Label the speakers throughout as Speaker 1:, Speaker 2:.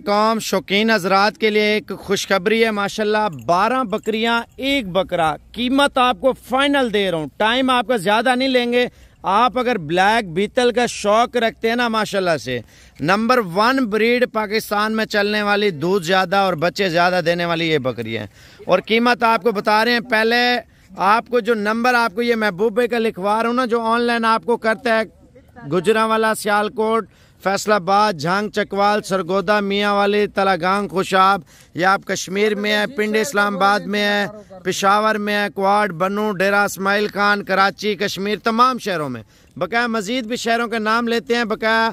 Speaker 1: कौम शौकीन हजरात के लिए एक खुशखबरी है माशाल्लाह बारह बकरियां एक बकरा कीमत आपको फाइनल दे रहा हूँ टाइम आपका ज़्यादा नहीं लेंगे आप अगर ब्लैक बीतल का शौक रखते हैं ना माशाल्लाह से नंबर वन ब्रीड पाकिस्तान में चलने वाली दूध ज़्यादा और बच्चे ज़्यादा देने वाली ये बकरी है और कीमत आपको बता रहे हैं पहले आपको जो नंबर आपको ये महबूबे का लिखवा रहा हूँ ना जो ऑनलाइन आपको करता है गुजरा वाला सियालकोट फैसलाबाद झांग चकवाल सरगोदा मियाँ वाले तलागांग खुशाब या आप कश्मीर में है पिंड इस्लामाबाद में है पेशावर में है क्वाड बनू डेरा इसमाइल खान कराची कश्मीर तमाम शहरों में बकाया मजीद भी शहरों के नाम लेते हैं बकाया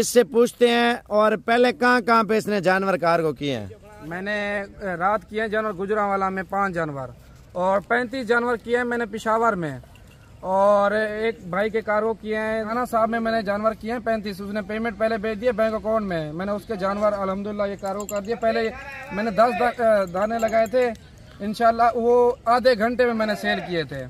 Speaker 1: इससे पूछते हैं और पहले कहाँ कहाँ पे इसने जानवर को किए हैं
Speaker 2: मैंने रात किए जानवर गुजरा वाला में पाँच जानवर और पैंतीस जानवर किए मैंने पिशावर में और एक भाई के कार्गो किए हैं थाना साहब में मैंने जानवर किए हैं पैंतीस उसने पेमेंट पहले भेज दिए बैंक अकाउंट में मैंने उसके जानवर अलहमदुल्ला ये कारो कर दिए पहले मैंने दस दाने लगाए थे इनशाला वो आधे घंटे में मैंने सेल किए थे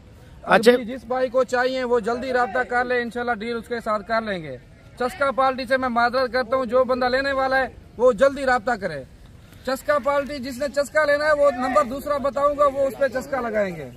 Speaker 2: अच्छा जिस भाई को चाहिए वो जल्दी रबता कर ले इनशाला डील उसके साथ कर लेंगे चस्का पार्टी से मैं माजरत करता हूँ जो बंदा लेने वाला है वो जल्दी रबता करे चस्का पार्टी जिसने चस्का लेना है वो नंबर दूसरा बताऊंगा वो उस पर चस्का लगाएंगे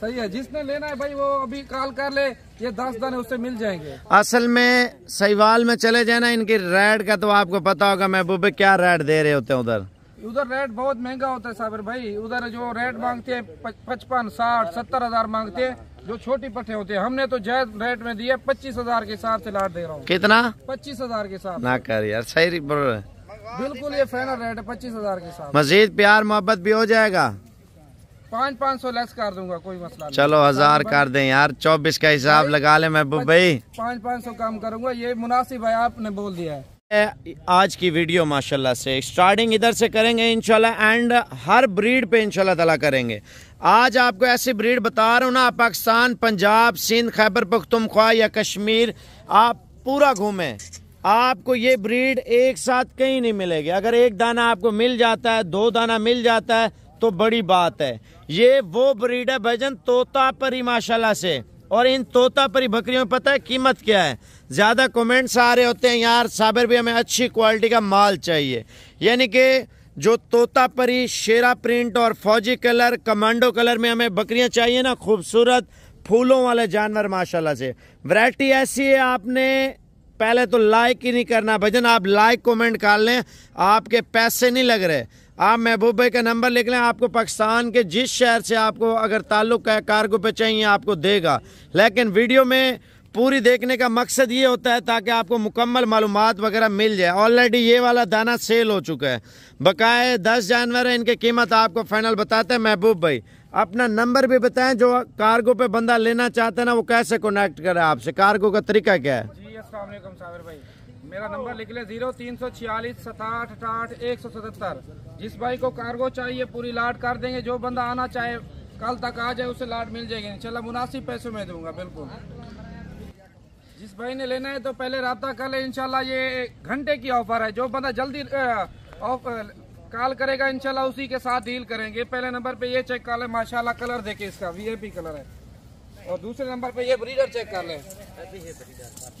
Speaker 2: सही है जिसने लेना है भाई वो अभी कॉल कर ले ये दस दाने उससे मिल
Speaker 1: जाएंगे असल में सहीवाल में चले जाए ना इनकी रेड का तो आपको पता होगा महबूबे क्या रेड दे रहे होते हैं उधर
Speaker 2: उधर रेट बहुत महंगा होता है साबिर भाई उधर जो रेट मांगते हैं पचपन साठ सत्तर हजार मांगते हैं जो छोटी पट्टे होते हैं हमने तो जायज रेट में दिया पच्चीस हजार के हिसाब से लाट दे रहा हूँ कितना पच्चीस हजार के साथ
Speaker 1: ना कर यार सही बिल्कुल
Speaker 2: ये फाइनल रेट है पच्चीस हजार के साथ
Speaker 1: मजीद प्यार मोहब्बत भी हो जाएगा
Speaker 2: पाँच पाँच सौ लेस कर दूंगा कोई मसला नहीं चलो हजार कर
Speaker 1: दें यार चौबीस का हिसाब लगा ले मैं भाई
Speaker 2: पाँच पाँच सौ कम करूंगा ये मुनासिब है आपने बोल दिया
Speaker 1: है आज की वीडियो माशाल्लाह से स्टार्टिंग इधर से करेंगे इंशाल्लाह एंड हर ब्रीड पे इंशाल्लाह तला करेंगे आज आपको ऐसी ब्रीड बता रहा हूँ ना पाकिस्तान पंजाब सिंध खैबर पख्तुमख्वा या कश्मीर आप पूरा घूमें आपको ये ब्रीड एक साथ कहीं नहीं मिलेगी अगर एक दाना आपको मिल जाता है दो दाना मिल जाता है तो बड़ी बात है ये वो ब्रीड है भजन तोता परी माशाल्लाह से और इन तोता परी बकरियों पता है कीमत क्या है ज़्यादा कमेंट्स आ रहे होते हैं यार साबिर भी हमें अच्छी क्वालिटी का माल चाहिए यानी कि जो तोता परी शेरा प्रिंट और फौजी कलर कमांडो कलर में हमें बकरियाँ चाहिए ना खूबसूरत फूलों वाले जानवर माशाला से वरायटी ऐसी है आपने पहले तो लाइक ही नहीं करना भजन आप लाइक कमेंट कर लें आपके पैसे नहीं लग रहे आप महबूब भाई का नंबर लिख लें आपको पाकिस्तान के जिस शहर से आपको अगर ताल्लुक़ है कार्गो पे चाहिए आपको देगा लेकिन वीडियो में पूरी देखने का मकसद ये होता है ताकि आपको मुकम्मल मालूम वगैरह मिल जाए ऑलरेडी ये वाला दाना सेल हो चुका है बकाए दस जानवर है इनकी कीमत आपको फाइनल बताते हैं महबूब भाई अपना नंबर भी बताएं जो कार्गो पे बंदा लेना चाहते हैं ना वो कैसे कनेक्ट करे आपसे कार्गो का तरीका क्या है
Speaker 2: जी भाई मेरा नंबर लिख ले जीरो तीन सौ छियालीस सताहठ अठाठ एक सौ सतहत्तर जिस भाई को कार्गो चाहिए पूरी लाट कर देंगे जो बंदा आना चाहे कल तक आ जाए उसे लाट मिल जाएगी इनशाला मुनासिब पैसे में दूंगा बिल्कुल जिस भाई ने लेना है तो पहले रबता कर ले इनशाला ये घंटे की ऑफर है जो बंदा जल्दी ऑफर कॉल करेगा इनशाला उसी के साथ डील करेंगे पहले नंबर पे ये चेक कर ले माशाला कलर देखे इसका वी कलर है और दूसरे नंबर पे ये ब्रीडर चेक कर लें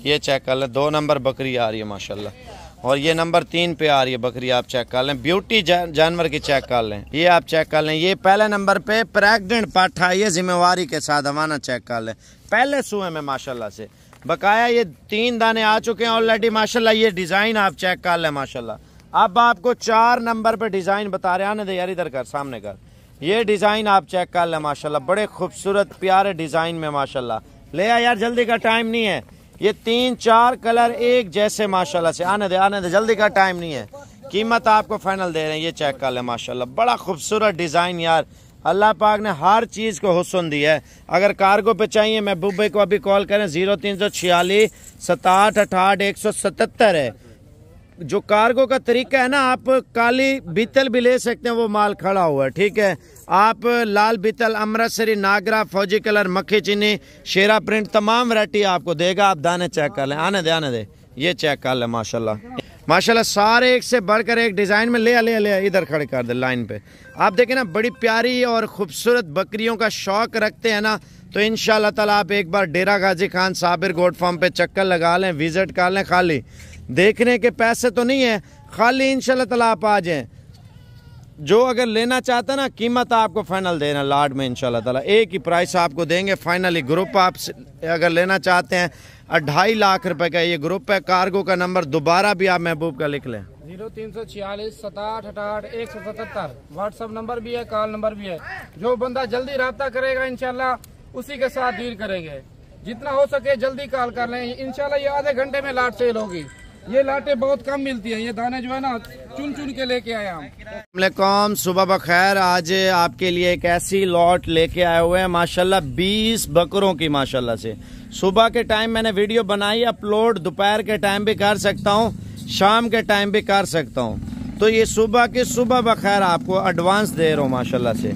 Speaker 1: ये चेक कर लें दो नंबर बकरी आ रही है माशाल्लाह और ये नंबर तीन पे आ रही है बकरी आप चेक कर लें ब्यूटी जानवर की चेक कर लें ये आप चेक कर लें ये पहले नंबर पे प्रेग्नेंट पाठा ये जिम्मेवारी के साथ हवाना चेक कर लें पहले सुए में माशाल्लाह से बकाया ये तीन दाने आ चुके हैं ऑलरेडी माशाल्लाह ये डिज़ाइन आप चेक कर लें माशाल्लाह अब आपको चार नंबर पे डिज़ाइन बता रहे आने दे यार इधर कर सामने कर ये डिज़ाइन आप चेक कर लें माशाल्लाह बड़े खूबसूरत प्यारे डिज़ाइन में माशाल्लाह ले आ यार जल्दी का टाइम नहीं है ये तीन चार कलर एक जैसे माशाल्लाह से आने दे आने दे जल्दी का टाइम नहीं है कीमत आपको फाइनल दे रहे हैं ये चेक कर लें माशाल्लाह बड़ा खूबसूरत डिज़ाइन यार अल्लाह पाक ने हर चीज़ को हुसन दिया है अगर कार्गो पे चाहिए महबूबे को अभी कॉल करें जीरो तीन सौ छियालीस सताहठ अठाहठ एक सौ सतहत्तर है जो कार्गो का तरीका है ना आप काली बीतल भी ले सकते हैं वो माल खड़ा हुआ है ठीक है आप लाल बीतल अमृतसरी नागरा फौजी कलर मक्खी चीनी शेरा प्रिंट तमाम वरायटी आपको देगा आप दाने चेक कर लें आने दे आने दे ये चेक कर लें माशाल्लाह माशाल्लाह सारे एक से बढ़कर एक डिज़ाइन में ले ले ले इधर खड़े कर दे लाइन पे आप देखें ना बड़ी प्यारी और खूबसूरत बकरियों का शौक रखते हैं ना तो इन ताला आप एक बार डेरा गाजी खान साबिर गोड फार्म पे चक्कर लगा लें विज़िट कर लें खाली देखने के पैसे तो नहीं है खाली इन तला आप आ जाए जो अगर लेना चाहता ना कीमत आपको फाइनल देना लाड में इनशाला तला एक ही प्राइस आपको देंगे फाइनली ग्रुप आप अगर लेना चाहते हैं अढ़ाई लाख रुपए का ये ग्रुप है कार्गो का नंबर दोबारा भी आप महबूब का लिख लें
Speaker 2: जीरो तीन सौ छियालीस सताहठ अठाहठ एक सौ सतहत्तर व्हाट्सअप नंबर भी है कॉल नंबर भी है जो बंदा जल्दी रबता करेगा इनशाला उसी के साथ डील करेंगे जितना हो सके जल्दी कॉल कर लें इनशाला ये आधे घंटे में लाट सेल होगी ये लाटे बहुत कम मिलती हैं ये दाने जो है ना चुन चुन के लेके आए हम
Speaker 1: कॉम सुबह बखैर आज आपके लिए एक ऐसी लॉट लेके आए हुए हैं माशाल्लाह 20 बकरों की माशाल्लाह से सुबह के टाइम मैंने वीडियो बनाई अपलोड दोपहर के टाइम भी कर सकता हूँ शाम के टाइम भी कर सकता हूँ तो ये सुबह के सुबह बखैर आपको एडवांस दे रहा हूँ माशाला से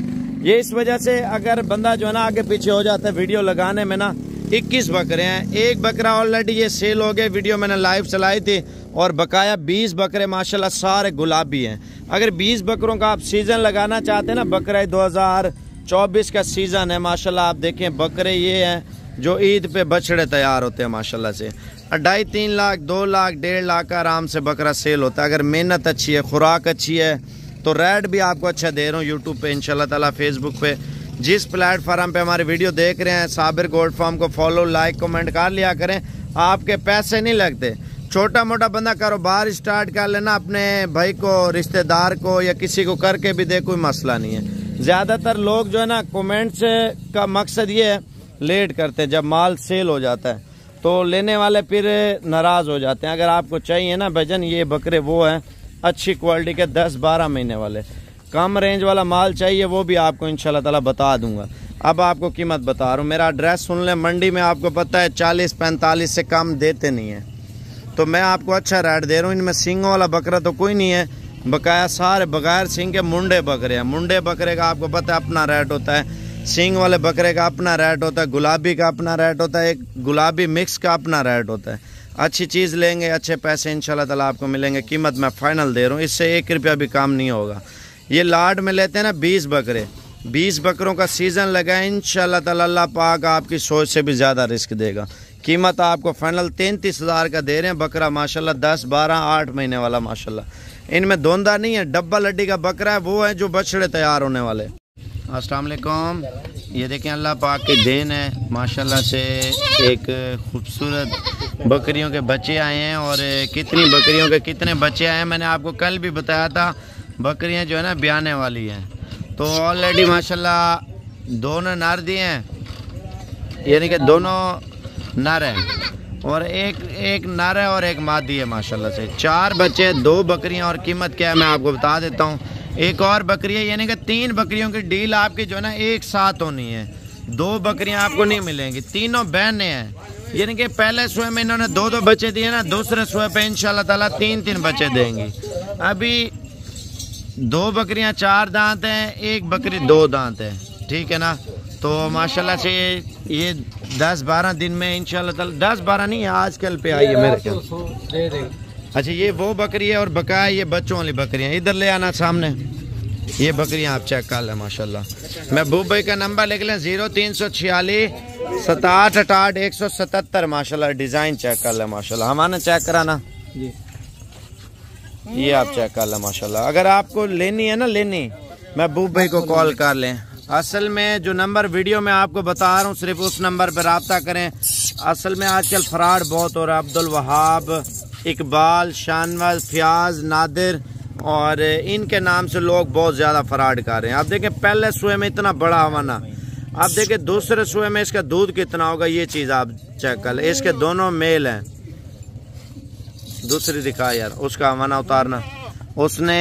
Speaker 1: ये इस वजह से अगर बंदा जो है ना आगे पीछे हो जाता है वीडियो लगाने में ना इक्कीस बकरे हैं एक बकरा ऑलरेडी ये सेल हो गया वीडियो मैंने लाइव चलाई थी और बकाया बीस बकरे माशाल्लाह सारे गुलाबी हैं अगर बीस बकरों का आप सीज़न लगाना चाहते हैं ना बकरा दो हज़ार चौबीस का सीज़न है माशाल्लाह आप देखें बकरे ये हैं जो ईद पे बछड़े तैयार होते हैं माशाल्लाह से ढाई तीन लाख दो लाख डेढ़ लाख का आराम से बकरा सेल होता है अगर मेहनत अच्छी है खुराक अच्छी है तो रेट भी आपको अच्छा दे रहा हूँ यूट्यूब पर इन फेसबुक पर जिस प्लेटफार्म पे हमारी वीडियो देख रहे हैं साबिर गोल्ड फार्म को फॉलो लाइक कमेंट कर लिया करें आपके पैसे नहीं लगते छोटा मोटा बंदा कारोबार स्टार्ट कर लेना अपने भाई को रिश्तेदार को या किसी को करके भी दे कोई मसला नहीं है ज़्यादातर लोग जो है ना कमेंट्स का मकसद ये है लेट करते हैं जब माल सेल हो जाता है तो लेने वाले फिर नाराज़ हो जाते हैं अगर आपको चाहिए ना भजन ये बकरे वो हैं अच्छी क्वालिटी के दस बारह महीने वाले कम रेंज वाला माल चाहिए वो भी आपको इन शाला बता दूंगा अब आपको कीमत बता रहा हूँ मेरा एड्रेस सुन लें मंडी में आपको पता है चालीस पैंतालीस से कम देते नहीं हैं तो मैं आपको अच्छा रेट दे रहा हूँ इनमें सिंगों वाला बकरा तो कोई नहीं है बकाया सारे बगैर सिंग के मुंडे बकरे हैं मुंडे बकरे का आपको पता है अपना रेट होता है सिंग वाले बकरे का अपना रेट होता है गुलाबी का अपना रेट होता है एक गुलाबी मिक्स का अपना रेट होता है अच्छी चीज़ लेंगे अच्छे पैसे इन शाला आपको मिलेंगे कीमत मैं फ़ाइनल दे रहा हूँ इससे एक रुपया भी काम नहीं होगा ये लाड में लेते हैं ना बीस बकरे बीस बकरों का सीज़न लगा इन तला पाक आपकी सोच से भी ज़्यादा रिस्क देगा कीमत आपको फाइनल तैंतीस हज़ार का दे रहे हैं बकरा माशाल्लाह दस बारह आठ महीने वाला माशाल्लाह इनमें धोंदा नहीं है डब्बा हड्डी का बकरा है वो है जो बछड़े तैयार होने वाले असलकम ये देखें अल्लाह पाक के देन है माशाल्लाह से एक खूबसूरत बकरियों के बच्चे आए हैं और कितनी बकरियों के कितने बच्चे आए हैं मैंने आपको कल भी बताया था बकरियाँ जो है ना ब्याने वाली हैं तो ऑलरेडी माशाल्लाह दोनों नर दिए हैं यानी कि दोनों नर हैं और एक एक नर है और एक मादी है माशाल्लाह से चार बच्चे दो बकरियां और कीमत क्या है मैं आपको बता देता हूँ एक और बकरी है यानी कि तीन बकरियों की डील आपकी जो है ना एक साथ होनी है दो बकरियां आपको नहीं मिलेंगी तीनों बहने हैं यानी कि पहले सुबह में इन्होंने दो दो बच्चे दिए ना दूसरे सुबह पे इन ताला तीन तीन बच्चे देंगी अभी दो बकरियां चार दांत हैं एक बकरी दो दांत है ठीक है ना तो माशाल्लाह से ये दस बारह दिन में इन दस बारह नहीं आजकल पे आई है मेरे ख्याल अच्छा ये वो बकरी है और बकाया ये बच्चों वाली बकरियाँ इधर ले आना सामने ये बकरियाँ आप चेक कर लें माशा मैं भूप भाई का नंबर लिख लें जीरो तीन सौ छियालीस सताहठ अठाठ एक सौ सतहत्तर माशा डिज़ाइन चेक कर लें माशा हमारा चेक कराना जी ये आप चेक कर लें माशाल्लाह अगर आपको लेनी है ना लेनी महबूब भाई को कॉल कर लें असल में जो नंबर वीडियो में आपको बता रहा हूँ सिर्फ उस नंबर पर रबता करें असल में आजकल फ्राड बहुत हो रहा है अब्दुल वहाब इकबाल शानवाज फयाज नादिर और इनके नाम से लोग बहुत ज़्यादा फ्राड कर रहे हैं आप देखें पहले सुए में इतना बड़ा हवाना आप देखें दूसरे सुए में इसका दूध कितना होगा ये चीज़ आप चेक कर लें इसके दोनों मेल हैं दूसरी दिखा यार उसका हवाना उतारना उसने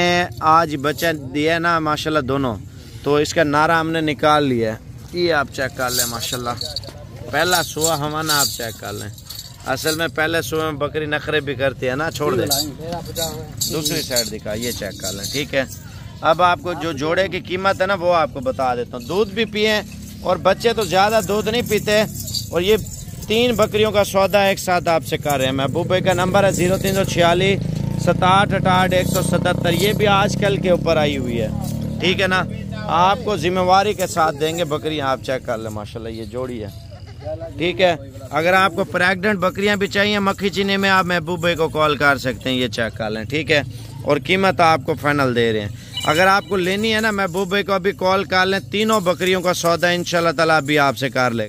Speaker 1: आज बचा दिया ना माशाल्लाह दोनों तो इसका नारा हमने निकाल लिया ये आप चेक कर लें माशाल्लाह पहला सुबह हमारा आप चेक कर लें असल में पहले सुबह में बकरी नखरे भी करती है ना छोड़ दे
Speaker 2: दूसरी
Speaker 1: साइड दिखा ये चेक कर लें ठीक है अब आपको जो जोड़े की कीमत है ना वो आपको बता देता हूँ दूध भी पिए और बच्चे तो ज़्यादा दूध नहीं पीते और ये तीन बकरियों का सौदा एक साथ आपसे कर रहे हैं महबूब भाई का नंबर है जीरो तीन सौ छियालीस सताहठ अठाठ एक सौ सतहत्तर ये भी आजकल के ऊपर आई हुई है ठीक है ना आपको जिम्मेवारी के साथ देंगे बकरियां आप चेक कर लें माशाला ये जोड़ी है ठीक है अगर आपको प्रेगनेंट बकरियां भी चाहिए मक्खी चीनी में आप महबूब भाई को कॉल कर सकते हैं ये चेक कर लें ठीक है और कीमत आपको फाइनल दे रहे हैं अगर आपको लेनी है ना महबूब भाई को अभी कॉल कर लें तीनों बकरियों का सौदा इन तला अभी आपसे कर ले